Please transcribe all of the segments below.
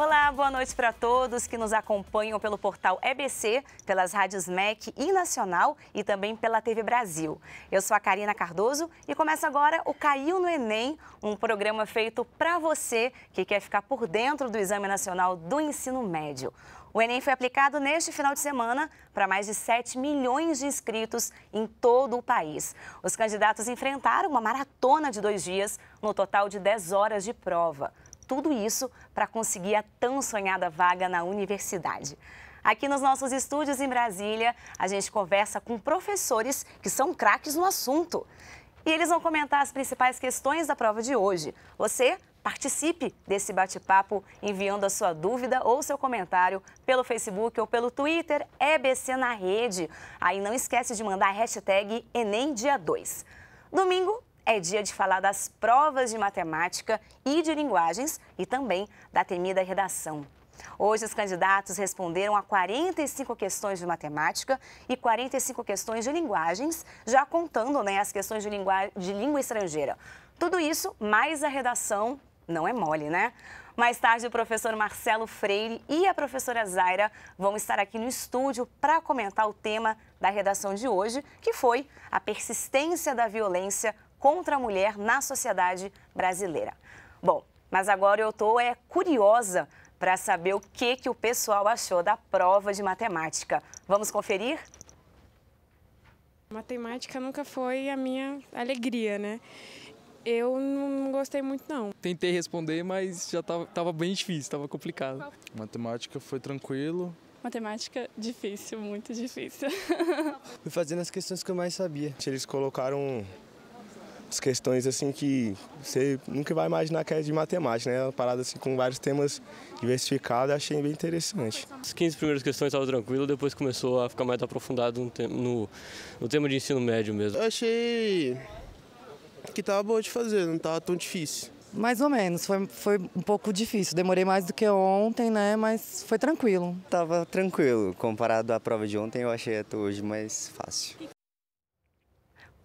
Olá, boa noite para todos que nos acompanham pelo portal EBC, pelas rádios MEC e Nacional e também pela TV Brasil. Eu sou a Karina Cardoso e começa agora o Caiu no Enem, um programa feito para você que quer ficar por dentro do Exame Nacional do Ensino Médio. O Enem foi aplicado neste final de semana para mais de 7 milhões de inscritos em todo o país. Os candidatos enfrentaram uma maratona de dois dias, no total de 10 horas de prova tudo isso para conseguir a tão sonhada vaga na universidade. Aqui nos nossos estúdios em Brasília, a gente conversa com professores que são craques no assunto. E eles vão comentar as principais questões da prova de hoje. Você participe desse bate-papo enviando a sua dúvida ou seu comentário pelo Facebook ou pelo Twitter EBC na rede. Aí não esquece de mandar a hashtag Enem Dia 2. Domingo é dia de falar das provas de matemática e de linguagens e também da temida redação. Hoje, os candidatos responderam a 45 questões de matemática e 45 questões de linguagens, já contando né, as questões de, lingu... de língua estrangeira. Tudo isso, mais a redação, não é mole, né? Mais tarde, o professor Marcelo Freire e a professora Zaira vão estar aqui no estúdio para comentar o tema da redação de hoje, que foi a persistência da violência contra a mulher na sociedade brasileira. Bom, mas agora eu estou é, curiosa para saber o que, que o pessoal achou da prova de matemática. Vamos conferir? Matemática nunca foi a minha alegria, né? Eu não gostei muito, não. Tentei responder, mas já estava bem difícil, estava complicado. Matemática foi tranquilo. Matemática difícil, muito difícil. Fui fazendo as questões que eu mais sabia. Eles colocaram as questões assim que você nunca vai imaginar que é de matemática, né? É uma parada assim com vários temas diversificados, achei bem interessante. As 15 primeiras questões estavam tranquilo, depois começou a ficar mais aprofundado no, no, no tema de ensino médio mesmo. Eu achei que estava bom de fazer, não estava tão difícil. Mais ou menos, foi, foi um pouco difícil. Demorei mais do que ontem, né? Mas foi tranquilo. Tava tranquilo. Comparado à prova de ontem, eu achei até hoje mais fácil.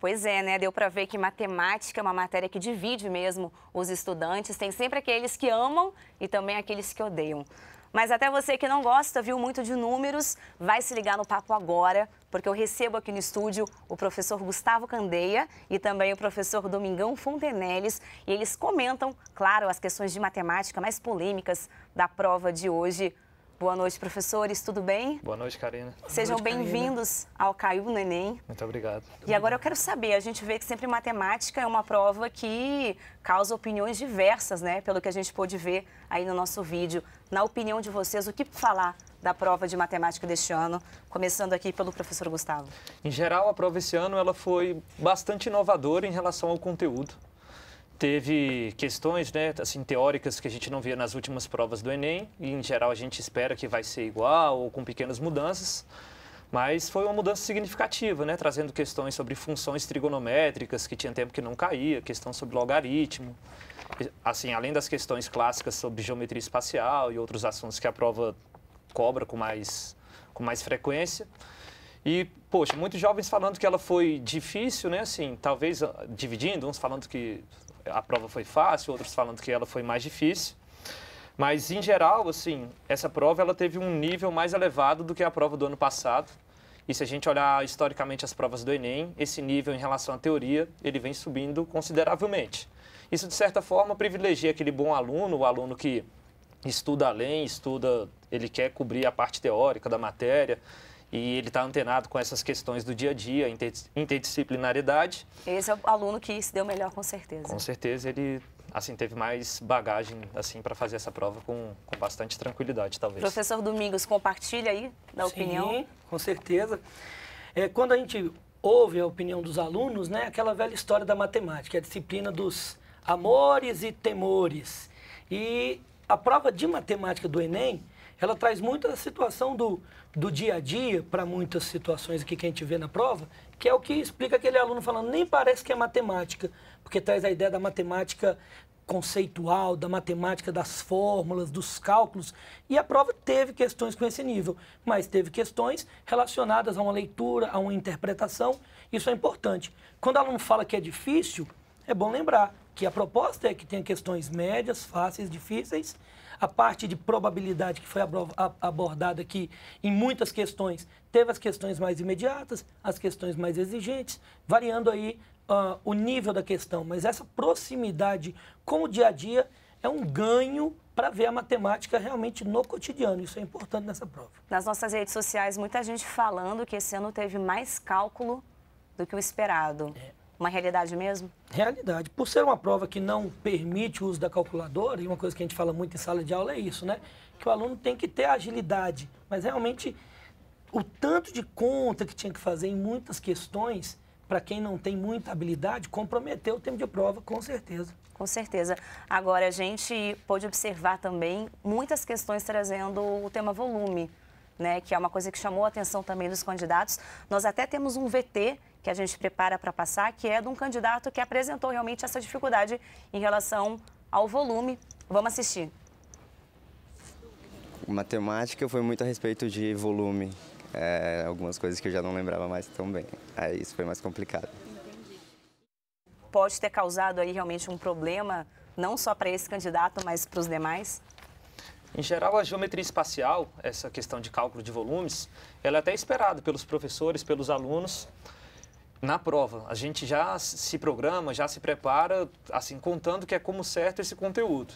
Pois é, né? Deu para ver que matemática é uma matéria que divide mesmo os estudantes. Tem sempre aqueles que amam e também aqueles que odeiam. Mas até você que não gosta, viu muito de números, vai se ligar no papo agora, porque eu recebo aqui no estúdio o professor Gustavo Candeia e também o professor Domingão Fontenelles, e eles comentam, claro, as questões de matemática mais polêmicas da prova de hoje. Boa noite, professores, tudo bem? Boa noite, Karina. Sejam bem-vindos ao Caiu no Enem. Muito obrigado. E agora eu quero saber, a gente vê que sempre matemática é uma prova que causa opiniões diversas, né? Pelo que a gente pôde ver aí no nosso vídeo. Na opinião de vocês, o que falar da prova de matemática deste ano, começando aqui pelo professor Gustavo? Em geral, a prova esse ano ela foi bastante inovadora em relação ao conteúdo teve questões, né, assim, teóricas que a gente não via nas últimas provas do Enem, e em geral a gente espera que vai ser igual ou com pequenas mudanças, mas foi uma mudança significativa, né, trazendo questões sobre funções trigonométricas, que tinha tempo que não caía, questão sobre logaritmo, assim, além das questões clássicas sobre geometria espacial e outros assuntos que a prova cobra com mais, com mais frequência. E, poxa, muitos jovens falando que ela foi difícil, né? Assim, talvez ah, dividindo, uns falando que a prova foi fácil, outros falando que ela foi mais difícil. Mas, em geral, assim, essa prova ela teve um nível mais elevado do que a prova do ano passado. E se a gente olhar historicamente as provas do Enem, esse nível em relação à teoria, ele vem subindo consideravelmente. Isso, de certa forma, privilegia aquele bom aluno, o aluno que estuda além, estuda, ele quer cobrir a parte teórica da matéria, e ele está antenado com essas questões do dia a dia, interdisciplinaridade. Esse é o aluno que se deu melhor, com certeza. Com certeza, ele assim teve mais bagagem assim para fazer essa prova com, com bastante tranquilidade, talvez. Professor Domingos, compartilha aí da Sim, opinião. com certeza. É, quando a gente ouve a opinião dos alunos, né, aquela velha história da matemática, é a disciplina dos amores e temores. E a prova de matemática do Enem, ela traz muito a situação do, do dia a dia para muitas situações aqui que a gente vê na prova, que é o que explica aquele aluno falando, nem parece que é matemática, porque traz a ideia da matemática conceitual, da matemática, das fórmulas, dos cálculos. E a prova teve questões com esse nível, mas teve questões relacionadas a uma leitura, a uma interpretação. Isso é importante. Quando o aluno fala que é difícil, é bom lembrar que a proposta é que tenha questões médias, fáceis, difíceis a parte de probabilidade que foi abordada aqui em muitas questões, teve as questões mais imediatas, as questões mais exigentes, variando aí uh, o nível da questão. Mas essa proximidade com o dia a dia é um ganho para ver a matemática realmente no cotidiano. Isso é importante nessa prova. Nas nossas redes sociais, muita gente falando que esse ano teve mais cálculo do que o esperado. É uma realidade mesmo? Realidade. Por ser uma prova que não permite o uso da calculadora, e uma coisa que a gente fala muito em sala de aula é isso, né? Que o aluno tem que ter agilidade, mas realmente o tanto de conta que tinha que fazer em muitas questões, para quem não tem muita habilidade, comprometeu o tempo de prova, com certeza. Com certeza. Agora, a gente pôde observar também muitas questões trazendo o tema volume né, que é uma coisa que chamou a atenção também dos candidatos. Nós até temos um VT que a gente prepara para passar, que é de um candidato que apresentou realmente essa dificuldade em relação ao volume. Vamos assistir. Matemática foi muito a respeito de volume, é, algumas coisas que eu já não lembrava mais tão bem. Aí isso foi mais complicado. Pode ter causado aí realmente um problema, não só para esse candidato, mas para os demais? Em geral, a geometria espacial, essa questão de cálculo de volumes, ela é até esperada pelos professores, pelos alunos na prova. A gente já se programa, já se prepara, assim, contando que é como certo esse conteúdo.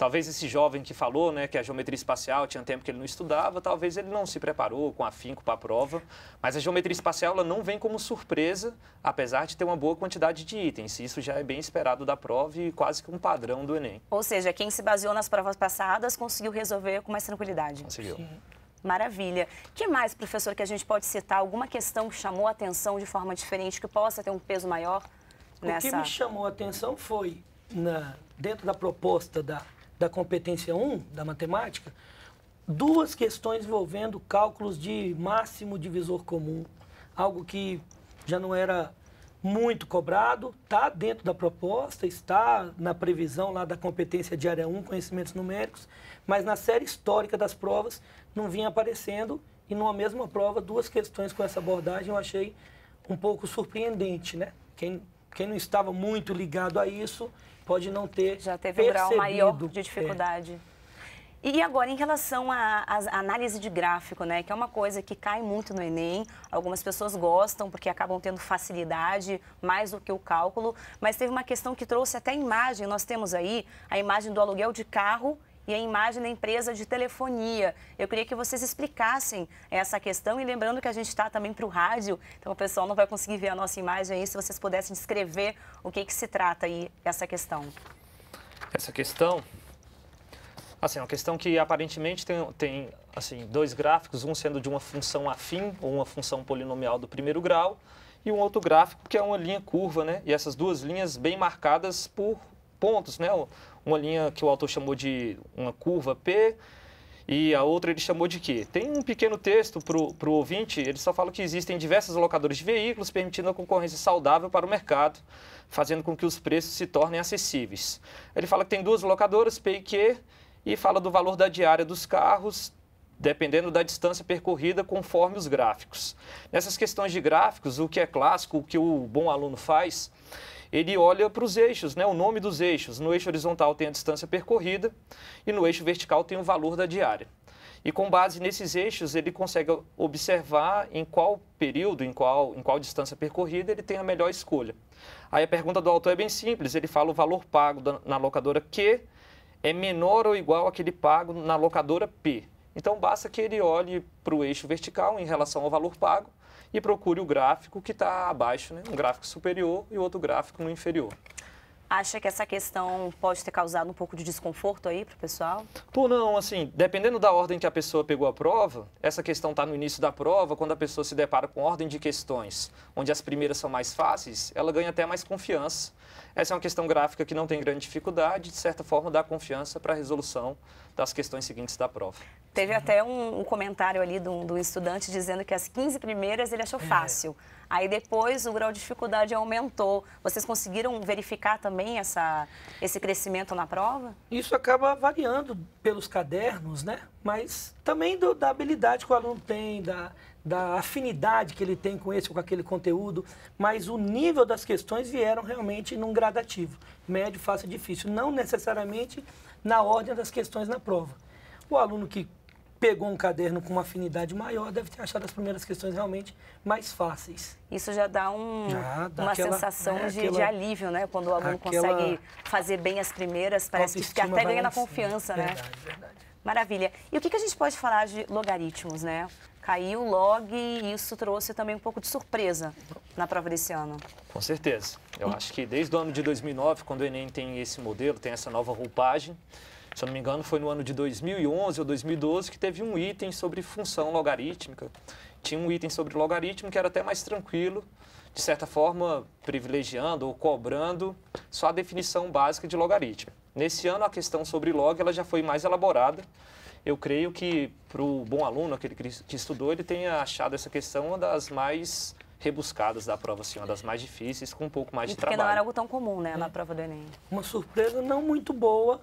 Talvez esse jovem que falou, né, que a geometria espacial tinha tempo que ele não estudava, talvez ele não se preparou com afinco para a prova, mas a geometria espacial ela não vem como surpresa, apesar de ter uma boa quantidade de itens. Isso já é bem esperado da prova e quase que um padrão do Enem. Ou seja, quem se baseou nas provas passadas conseguiu resolver com mais tranquilidade. Conseguiu. Sim. Maravilha. que mais, professor, que a gente pode citar? Alguma questão que chamou a atenção de forma diferente, que possa ter um peso maior nessa... O que me chamou a atenção foi, na, dentro da proposta da da competência 1 da matemática, duas questões envolvendo cálculos de máximo divisor comum, algo que já não era muito cobrado, está dentro da proposta, está na previsão lá da competência de área 1, conhecimentos numéricos, mas na série histórica das provas não vinha aparecendo e numa mesma prova duas questões com essa abordagem eu achei um pouco surpreendente, né? Quem, quem não estava muito ligado a isso pode não ter Já teve um grau maior de é. dificuldade. É. E agora, em relação à análise de gráfico, né, que é uma coisa que cai muito no Enem, algumas pessoas gostam porque acabam tendo facilidade mais do que o cálculo, mas teve uma questão que trouxe até imagem, nós temos aí a imagem do aluguel de carro e a imagem da empresa de telefonia. Eu queria que vocês explicassem essa questão e lembrando que a gente está também para o rádio, então o pessoal não vai conseguir ver a nossa imagem aí, se vocês pudessem descrever o que, que se trata aí essa questão. Essa questão, assim, é uma questão que aparentemente tem, tem assim, dois gráficos, um sendo de uma função afim ou uma função polinomial do primeiro grau e um outro gráfico que é uma linha curva, né? E essas duas linhas bem marcadas por pontos, né? uma linha que o autor chamou de uma curva P e a outra ele chamou de quê? Tem um pequeno texto para o ouvinte, ele só fala que existem diversas locadoras de veículos permitindo a concorrência saudável para o mercado, fazendo com que os preços se tornem acessíveis. Ele fala que tem duas locadoras, P e Q, e fala do valor da diária dos carros, dependendo da distância percorrida conforme os gráficos. Nessas questões de gráficos, o que é clássico, o que o bom aluno faz ele olha para os eixos, né, o nome dos eixos. No eixo horizontal tem a distância percorrida e no eixo vertical tem o valor da diária. E com base nesses eixos, ele consegue observar em qual período, em qual, em qual distância percorrida, ele tem a melhor escolha. Aí a pergunta do autor é bem simples, ele fala o valor pago na locadora Q é menor ou igual àquele pago na locadora P. Então basta que ele olhe para o eixo vertical em relação ao valor pago e procure o gráfico que está abaixo, né? um gráfico superior e outro gráfico no inferior. Acha que essa questão pode ter causado um pouco de desconforto aí para o pessoal? Pô, não, assim, dependendo da ordem que a pessoa pegou a prova, essa questão está no início da prova, quando a pessoa se depara com ordem de questões, onde as primeiras são mais fáceis, ela ganha até mais confiança. Essa é uma questão gráfica que não tem grande dificuldade, de certa forma dá confiança para a resolução das questões seguintes da prova. Teve até um, um comentário ali do, do, estudante dizendo que as 15 primeiras ele achou é. fácil. É. Aí depois o grau de dificuldade aumentou. Vocês conseguiram verificar também essa, esse crescimento na prova? Isso acaba variando pelos cadernos, né? Mas também do, da habilidade que o aluno tem, da, da afinidade que ele tem com esse ou com aquele conteúdo, mas o nível das questões vieram realmente num gradativo. Médio, fácil, difícil. Não necessariamente na ordem das questões na prova. O aluno que pegou um caderno com uma afinidade maior deve ter achado as primeiras questões realmente mais fáceis. Isso já dá, um, já dá uma aquela, sensação é, de, aquela, de, alívio, né? Quando o aluno consegue fazer bem as primeiras, parece que fica até ganha na confiança, né? Verdade, verdade. Maravilha. E o que, que a gente pode falar de logaritmos, né? caiu log e isso trouxe também um pouco de surpresa na prova desse ano. Com certeza. Eu hum. acho que desde o ano de 2009, quando o Enem tem esse modelo, tem essa nova roupagem, se eu não me engano, foi no ano de 2011 ou 2012 que teve um item sobre função logarítmica. Tinha um item sobre logaritmo que era até mais tranquilo, de certa forma privilegiando ou cobrando só a definição básica de logaritmo. Nesse ano, a questão sobre log ela já foi mais elaborada, eu creio que para o bom aluno, aquele que estudou, ele tenha achado essa questão uma das mais rebuscadas da prova, assim, uma das mais difíceis, com um pouco mais e de porque trabalho. Porque não era algo tão comum, né, na hum. prova do Enem. Uma surpresa não muito boa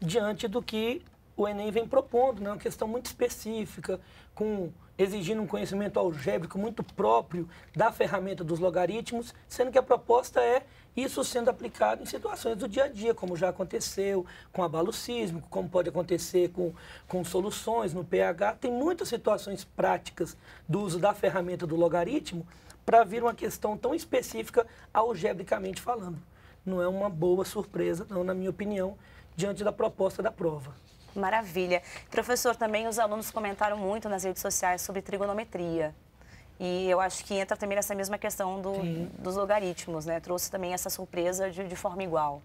diante do que o Enem vem propondo, né? Uma questão muito específica, com exigindo um conhecimento algébrico muito próprio da ferramenta dos logaritmos, sendo que a proposta é isso sendo aplicado em situações do dia a dia, como já aconteceu com abalo sísmico, como pode acontecer com, com soluções no pH. Tem muitas situações práticas do uso da ferramenta do logaritmo para vir uma questão tão específica algebricamente falando. Não é uma boa surpresa, não, na minha opinião, diante da proposta da prova. Maravilha. Professor, também os alunos comentaram muito nas redes sociais sobre trigonometria. E eu acho que entra também nessa mesma questão do, dos logaritmos, né? Trouxe também essa surpresa de, de forma igual.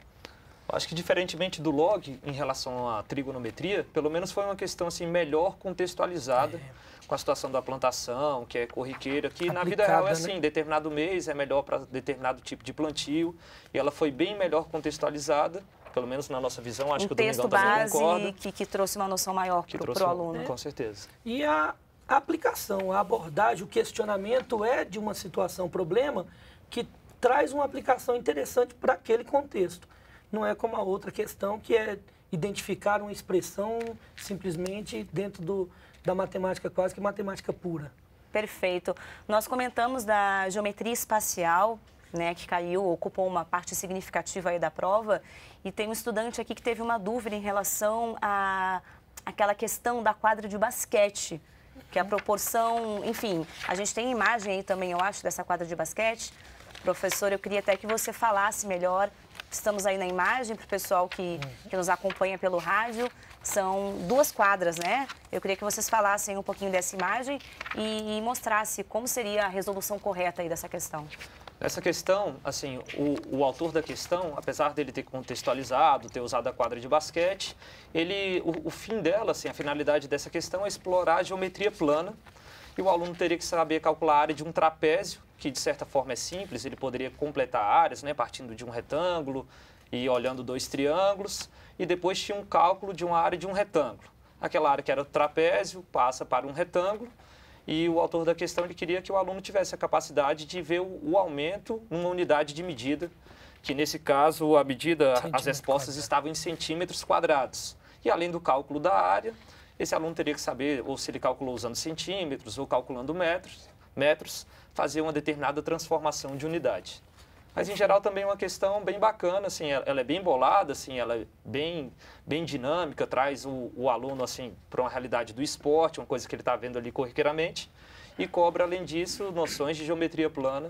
Acho que diferentemente do log em relação à trigonometria, pelo menos foi uma questão assim melhor contextualizada é. com a situação da plantação, que é corriqueira, que Aplicada, na vida real é né? assim, né? determinado mês é melhor para determinado tipo de plantio, e ela foi bem melhor contextualizada, pelo menos na nossa visão, acho um que o texto Domingão base também concorda. base que trouxe uma noção maior para o aluno. Com certeza. E a, a aplicação, a abordagem, o questionamento é de uma situação, problema, que traz uma aplicação interessante para aquele contexto. Não é como a outra questão, que é identificar uma expressão simplesmente dentro do, da matemática quase que matemática pura. Perfeito. Nós comentamos da geometria espacial, né, que caiu, ocupou uma parte significativa aí da prova. E tem um estudante aqui que teve uma dúvida em relação à aquela questão da quadra de basquete que a proporção, enfim, a gente tem imagem aí também, eu acho, dessa quadra de basquete. Professor, eu queria até que você falasse melhor. Estamos aí na imagem para o pessoal que, que nos acompanha pelo rádio. São duas quadras, né? Eu queria que vocês falassem um pouquinho dessa imagem e, e mostrasse como seria a resolução correta aí dessa questão essa questão, assim, o, o autor da questão, apesar dele ter contextualizado, ter usado a quadra de basquete, ele, o, o fim dela, assim, a finalidade dessa questão é explorar a geometria plana e o aluno teria que saber calcular a área de um trapézio, que de certa forma é simples, ele poderia completar áreas, né, partindo de um retângulo e olhando dois triângulos, e depois tinha um cálculo de uma área de um retângulo. Aquela área que era o trapézio passa para um retângulo, e o autor da questão ele queria que o aluno tivesse a capacidade de ver o, o aumento numa unidade de medida, que nesse caso a medida, as respostas quadrado. estavam em centímetros quadrados. E além do cálculo da área, esse aluno teria que saber ou se ele calculou usando centímetros ou calculando metros, metros fazer uma determinada transformação de unidade. Mas em geral também é uma questão bem bacana, assim, ela, ela é bem bolada, assim, ela é bem, bem dinâmica, traz o, o aluno assim para uma realidade do esporte, uma coisa que ele está vendo ali corriqueiramente e cobra além disso noções de geometria plana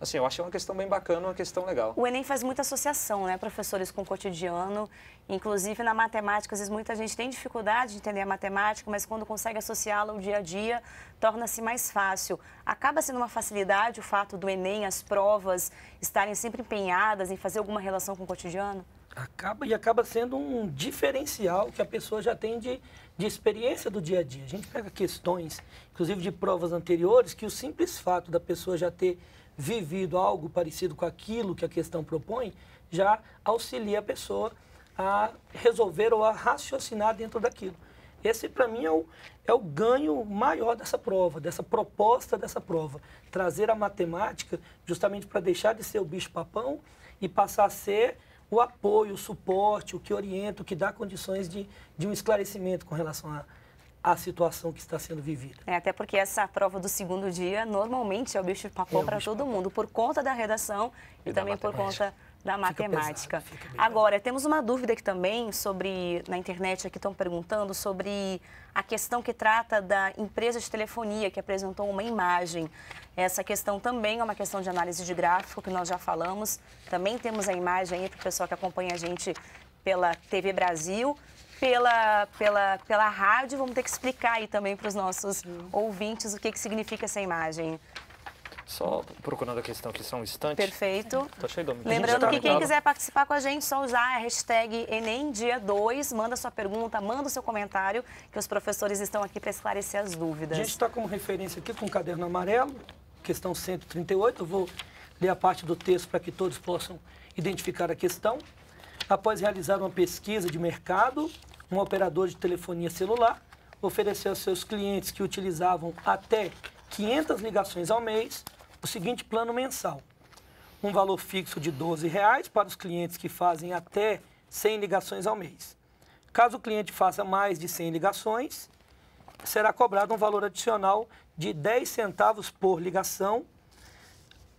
assim, eu achei uma questão bem bacana, uma questão legal. O Enem faz muita associação, né, professores, com o cotidiano. Inclusive, na matemática, às vezes muita gente tem dificuldade de entender a matemática, mas quando consegue associá-la ao dia a dia, torna-se mais fácil. Acaba sendo uma facilidade o fato do Enem, as provas, estarem sempre empenhadas em fazer alguma relação com o cotidiano? acaba e acaba sendo um diferencial que a pessoa já tem de, de experiência do dia a dia. A gente pega questões, inclusive de provas anteriores, que o simples fato da pessoa já ter vivido algo parecido com aquilo que a questão propõe, já auxilia a pessoa a resolver ou a raciocinar dentro daquilo. Esse, para mim, é o, é o ganho maior dessa prova, dessa proposta dessa prova. Trazer a matemática justamente para deixar de ser o bicho-papão e passar a ser o apoio, o suporte, o que orienta, o que dá condições de, de um esclarecimento com relação a, a situação que está sendo vivida. É, até porque essa prova do segundo dia normalmente é o bicho de é para todo mundo, por conta da redação e, e também por conta da matemática. Fica pesado, fica Agora, pesado. temos uma dúvida aqui também sobre, na internet aqui estão perguntando sobre a questão que trata da empresa de telefonia que apresentou uma imagem. Essa questão também é uma questão de análise de gráfico que nós já falamos. Também temos a imagem aí para o pessoal que acompanha a gente pela TV Brasil pela, pela, pela rádio. Vamos ter que explicar aí também para os nossos ouvintes o que, que significa essa imagem. Só procurando a questão aqui, só um instante. Perfeito. Tá Lembrando que quem quiser participar com a gente, só usar a hashtag EnemDia2, manda sua pergunta, manda o seu comentário, que os professores estão aqui para esclarecer as dúvidas. A gente está com referência aqui com o caderno amarelo, questão 138. Eu vou ler a parte do texto para que todos possam identificar a questão. Após realizar uma pesquisa de mercado, um operador de telefonia celular ofereceu aos seus clientes que utilizavam até 500 ligações ao mês o seguinte plano mensal: um valor fixo de R$ 12,00 reais para os clientes que fazem até 100 ligações ao mês. Caso o cliente faça mais de 100 ligações, será cobrado um valor adicional de 10 centavos por ligação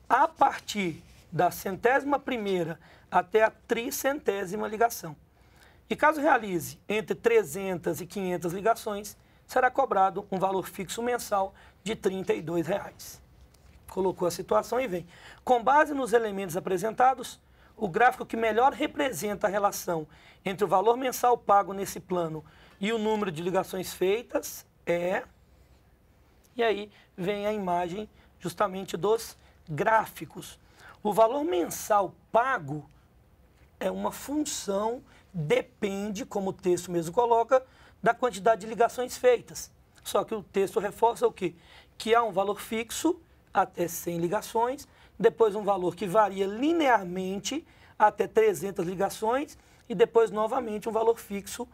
a partir da centésima primeira até a tricentésima ligação. E caso realize entre 300 e 500 ligações, será cobrado um valor fixo mensal de R$ 32. Reais. Colocou a situação e vem. Com base nos elementos apresentados, o gráfico que melhor representa a relação entre o valor mensal pago nesse plano e o número de ligações feitas é. E aí vem a imagem justamente dos gráficos. O valor mensal pago é uma função, depende, como o texto mesmo coloca, da quantidade de ligações feitas. Só que o texto reforça o quê? Que há um valor fixo até 100 ligações, depois um valor que varia linearmente até 300 ligações e depois novamente um valor fixo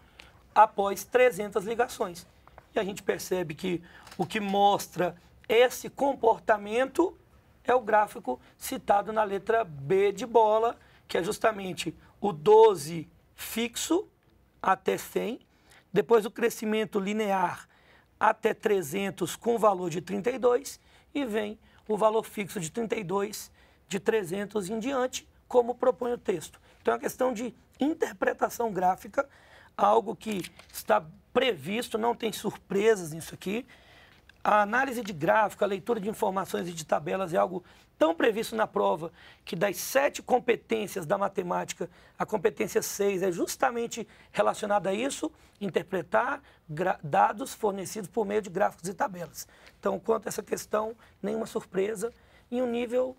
após 300 ligações. E a gente percebe que o que mostra esse comportamento é o gráfico citado na letra B de bola, que é justamente o 12 fixo até 100, depois o crescimento linear até 300 com valor de 32 e vem o valor fixo de 32 de 300 em diante, como propõe o texto. Então é uma questão de interpretação gráfica, algo que está previsto, não tem surpresas nisso aqui. A análise de gráfico, a leitura de informações e de tabelas é algo tão previsto na prova que das sete competências da matemática, a competência seis é justamente relacionada a isso, interpretar dados fornecidos por meio de gráficos e tabelas. Então, quanto a essa questão, nenhuma surpresa, em um nível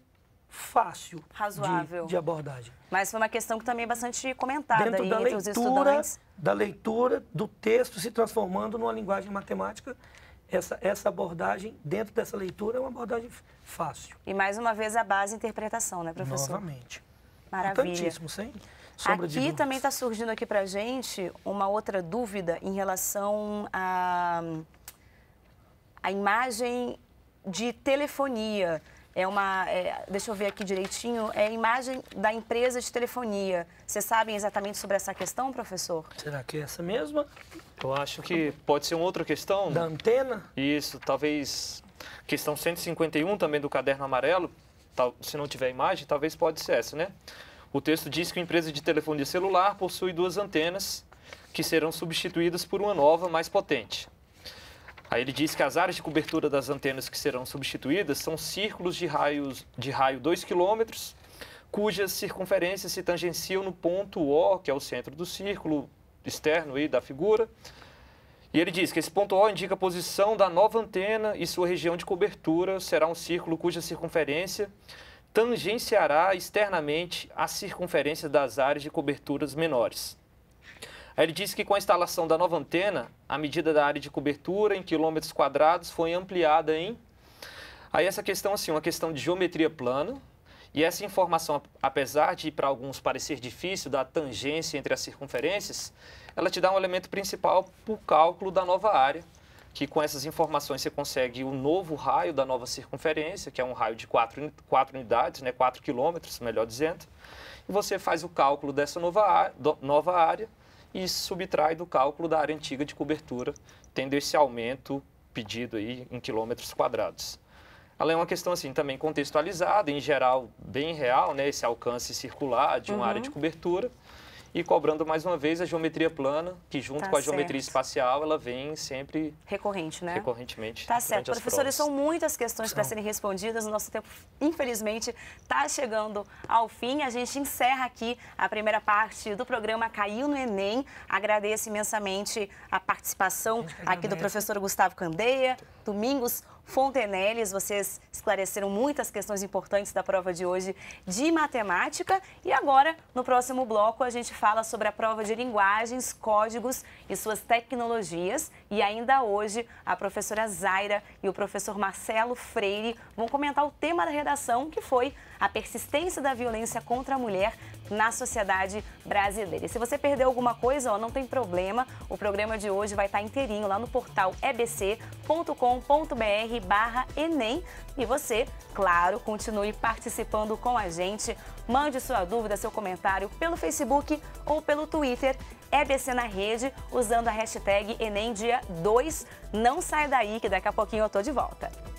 fácil Razoável. De, de, abordagem. Mas foi uma questão que também é bastante comentada Dentro aí, da leitura, os estudantes. Da leitura do texto se transformando numa linguagem matemática essa, essa abordagem, dentro dessa leitura, é uma abordagem fácil. E mais uma vez a base interpretação, né, professor? Novamente. maravilhoso Importantíssimo, sem sombra aqui de Aqui também está surgindo aqui para gente uma outra dúvida em relação à a, a imagem de telefonia é uma. É, deixa eu ver aqui direitinho. É a imagem da empresa de telefonia. Vocês sabem exatamente sobre essa questão, professor? Será que é essa mesma? Eu acho que pode ser uma outra questão. Da antena? Isso, talvez. Questão 151 também do caderno amarelo. Tal, se não tiver imagem, talvez pode ser essa, né? O texto diz que a empresa de telefonia celular possui duas antenas que serão substituídas por uma nova mais potente. Aí ele diz que as áreas de cobertura das antenas que serão substituídas são círculos de, raios, de raio 2 km, cujas circunferências se tangenciam no ponto O, que é o centro do círculo externo aí da figura. E ele diz que esse ponto O indica a posição da nova antena e sua região de cobertura será um círculo cuja circunferência tangenciará externamente a circunferência das áreas de coberturas menores ele disse que com a instalação da nova antena, a medida da área de cobertura em quilômetros quadrados foi ampliada em. Aí essa questão, assim, uma questão de geometria plana. E essa informação, apesar de para alguns parecer difícil, da tangência entre as circunferências, ela te dá um elemento principal para o cálculo da nova área, que com essas informações você consegue o um novo raio da nova circunferência, que é um raio de 4, 4 unidades, né, 4 quilômetros, melhor dizendo, e você faz o cálculo dessa nova, nova área e subtrai do cálculo da área antiga de cobertura, tendo esse aumento pedido aí em quilômetros quadrados. Ela é uma questão assim também contextualizada, em geral bem real, né, esse alcance circular de uma uhum. área de cobertura. E cobrando mais uma vez a geometria plana, que junto tá com a certo. geometria espacial, ela vem sempre... Recorrente, né? Recorrentemente. Tá certo. Professores, são muitas questões para serem respondidas. O nosso tempo, infelizmente, está chegando ao fim. A gente encerra aqui a primeira parte do programa Caiu no Enem. Agradeço imensamente a participação aqui do professor Gustavo Candeia, Domingos Fontenelles, Vocês esclareceram muitas questões importantes da prova de hoje de matemática. E agora, no próximo bloco, a gente fala sobre a prova de linguagens, códigos e suas tecnologias. E ainda hoje, a professora Zaira e o professor Marcelo Freire vão comentar o tema da redação, que foi a persistência da violência contra a mulher na sociedade brasileira. E se você perdeu alguma coisa, ó, não tem problema, o programa de hoje vai estar inteirinho lá no portal ebc.com.br barra Enem. E você, claro, continue participando com a gente. Mande sua dúvida, seu comentário pelo Facebook ou pelo Twitter, EBC na rede, usando a hashtag Enem Dia 2. Não sai daí que daqui a pouquinho eu tô de volta.